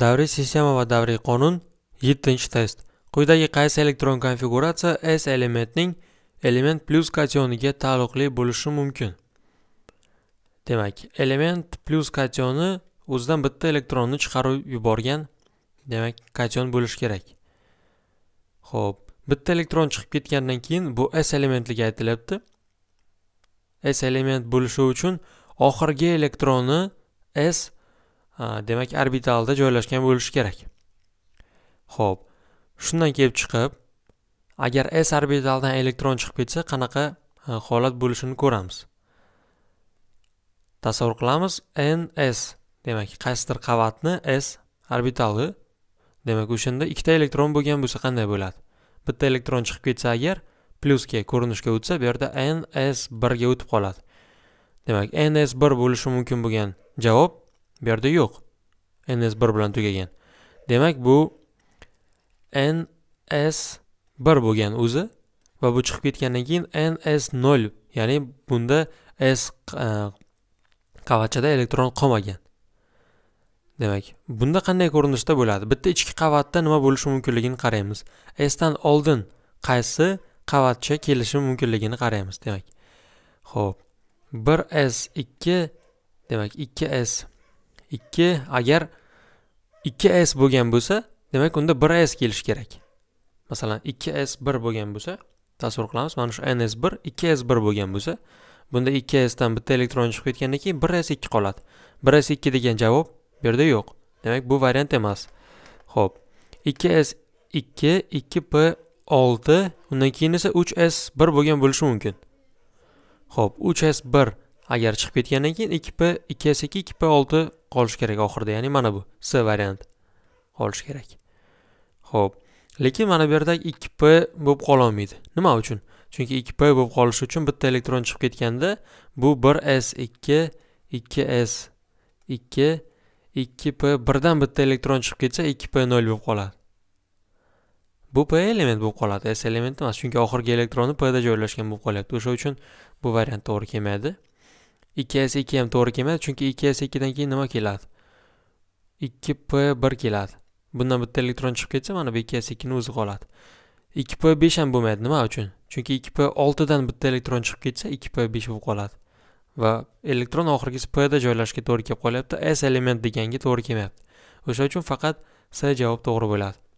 davriy sistema va davriy qonun 7 test quyidagi qaysi elektron konfiguratsiya s elementning element plus kationiga taalluqli bo'lishi mumkin demak element plus kationi o'zidan bitta elektronni chiqarib yuborgan demak kation bo'lish kerak Xo'p, bitta elektron chiqib ketgandan keyin bu s elementliga aytilibdi. s element bo'lishi uchun oxirgi elektroni s demak orbitalda joylashgan bo'lishi kerak ho'p shundan kelib chiqib agar s orbitaldan elektron chiqib ketsa qanaqa holat bo'lishini ko'ramiz tasavvur qilamiz n s demak qaysidir qavatni s orbitali demak o'shanda ikkita elektron bo'lgan bo'lsa qanday bo'ladi bitta elektron chiqib ketsa agar plyusga ko'rinishga o'tsa bu yerda n s birga o'tib qoladi demak n s bir bo'lishi mumkin bo'lgan javob bu yerda yo'q ns bir bilan tugagan demak bu ns bir bo'lgan o'zi va bu chiqib ketgandan keyin ns nol ya'ni bunda s e, qavatchada elektron qolmagan demak bunda qanday ko'rinishda bo'ladi bitta ichki qavatda nima bo'lishi mumkinligini qaraymiz s dan oldin qaysi qavatcha kelishi mumkinligini qaraymiz demak ho'p 1s 2 demak 2s ikki agar ikki s bo'lgan bo'lsa demak unda bir s kelishi kerak masalan ikki s bir bo'lgan bo'lsa tasavvur qilamiz mana shu ns bir ikki s bir bo'lgan bo'lsa bunda ikki sdan bitta elektron chiqib ketgandan keyin bir s ikki qoladi bir s ikki degan javob bu yerda yo'q demak bu variant emas ho'p ikki s ikki ikki p olti undan keyin esa uch s bir bo'lgan bo'lishi mumkin ho'p uch s bir agar chiqib ketgandan keyin 2p 2s2 2p 6 qolish kerak oxirida ya'ni mana bu c variant qolish kerak Xo'p. lekin mana bu yerda 2p bo'lib qololmaydi nima uchun chunki 2p bo'lib qolishi uchun bitta elektron chiqib ketganda bu 1s2 2s2 2p birdan bitta elektron chiqib ketsa 2p 0 bo'lib qoladi bu p element bo'lib qoladi s element emas chunki oxirgi elektroni p da joylashgan bo'lib qolyapti o'sha uchun bu variant to'g'ri kelmaydi ikki s ikki ham to'g'ri kelmaydi chunki ikki s ikkidan keyin nima keladi ikki p bir keladi bundan bitta elektron chiqib ketsa mana bu ikki s ikkini o'zi qoladi ikki p besh ham bo'lmaydi nima uchun chunki ikki p oltidan bitta elektron chiqib ketsa ikki p besh bo'lib qoladi va elektron oxirgisi pda joylashishga to'g'ri kelib qolyapti s element deganga to'g'ri kelmayapti o'sha uchun faqat s javob to'g'ri bo'ladi